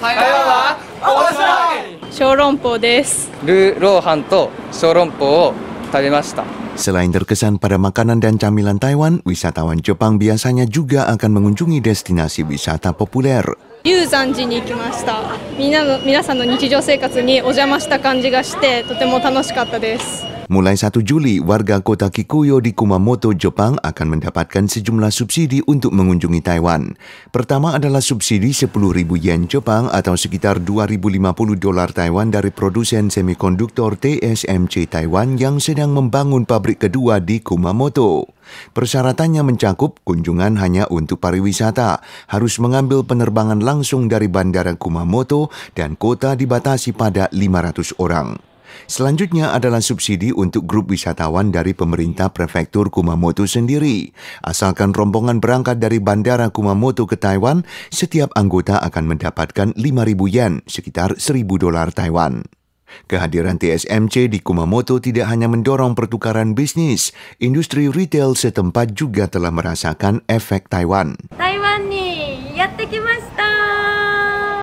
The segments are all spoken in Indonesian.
台湾は面白い小籠包ですルーローハンと小籠包を食べました Selain terkesan pada makanan dan camilan Taiwan, wisatawan Jepang biasanya juga akan mengunjungi destinasi wisata populer. 龍山寺に行きましたみんなの皆さんの日常生活にお邪魔した感じがしてとても楽しかったです Mulai 1 Juli, warga kota Kikuyo di Kumamoto, Jepang akan mendapatkan sejumlah subsidi untuk mengunjungi Taiwan. Pertama adalah subsidi 10.000 yen Jepang atau sekitar 2.050 dolar Taiwan dari produsen semikonduktor TSMC Taiwan yang sedang membangun pabrik kedua di Kumamoto. Persyaratannya mencakup kunjungan hanya untuk pariwisata, harus mengambil penerbangan langsung dari Bandara Kumamoto dan kota dibatasi pada 500 orang. Selanjutnya adalah subsidi untuk grup wisatawan dari pemerintah prefektur Kumamoto sendiri. Asalkan rombongan berangkat dari bandara Kumamoto ke Taiwan, setiap anggota akan mendapatkan 5.000 yen, sekitar 1.000 dolar Taiwan. Kehadiran TSMC di Kumamoto tidak hanya mendorong pertukaran bisnis, industri retail setempat juga telah merasakan efek Taiwan. Taiwan ni, yatte kimashita!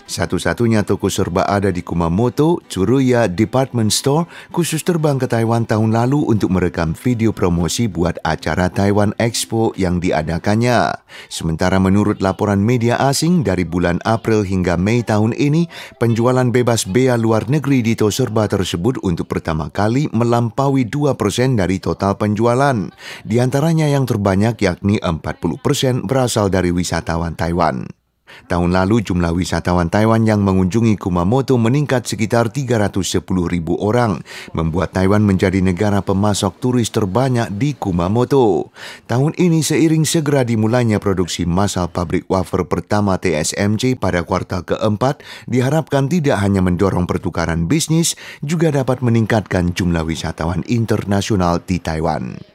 Satu-satunya toko serba ada di Kumamoto, Curuya Department Store khusus terbang ke Taiwan tahun lalu untuk merekam video promosi buat acara Taiwan Expo yang diadakannya. Sementara menurut laporan media asing dari bulan April hingga Mei tahun ini, penjualan bebas bea luar negeri di toko serba tersebut untuk pertama kali melampaui 2% dari total penjualan. Di antaranya yang terbanyak yakni 40% berasal dari wisatawan Taiwan. Tahun lalu jumlah wisatawan Taiwan yang mengunjungi Kumamoto meningkat sekitar 310 ribu orang, membuat Taiwan menjadi negara pemasok turis terbanyak di Kumamoto. Tahun ini seiring segera dimulainya produksi massal pabrik wafer pertama TSMC pada kuartal keempat, diharapkan tidak hanya mendorong pertukaran bisnis, juga dapat meningkatkan jumlah wisatawan internasional di Taiwan.